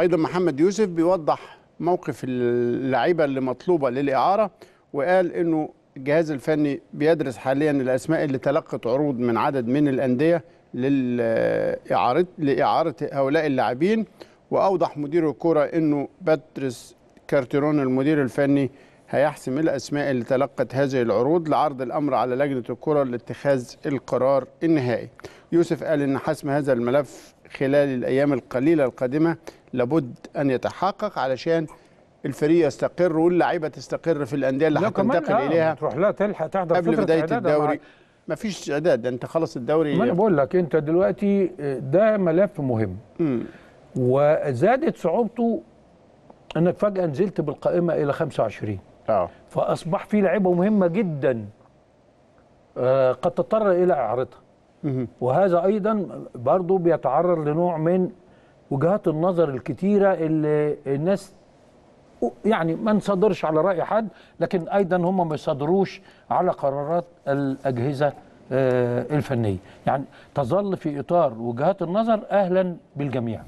ايضا محمد يوسف بيوضح موقف اللعيبه اللي مطلوبه للاعاره وقال انه الجهاز الفني بيدرس حاليا الاسماء اللي تلقت عروض من عدد من الانديه للاعاره لاعاره هؤلاء اللاعبين واوضح مدير الكره انه باتريس كارتيرون المدير الفني هيحسم الاسماء اللي تلقت هذه العروض لعرض الامر على لجنه الكره لاتخاذ القرار النهائي. يوسف قال ان حسم هذا الملف خلال الايام القليله القادمه لابد ان يتحقق علشان الفريق يستقر واللعيبه تستقر في الانديه اللي هتنتقل آه اليها تروح لا تلحق تحضر قبل بدايه الدوري ما فيش استعداد انت خلص الدوري ما انا بقول لك انت دلوقتي ده ملف مهم م. وزادت صعوبته انك فجاه نزلت بالقائمه الى 25 اه فاصبح في لعيبه مهمه جدا آه قد تضطر الى اعارتها وهذا ايضا برضه بيتعرض لنوع من وجهات النظر الكتيرة اللي الناس يعني ما نصدرش على رأي حد لكن أيضا هم ما يصدروش على قرارات الأجهزة آه، الفنية يعني تظل في إطار وجهات النظر أهلا بالجميع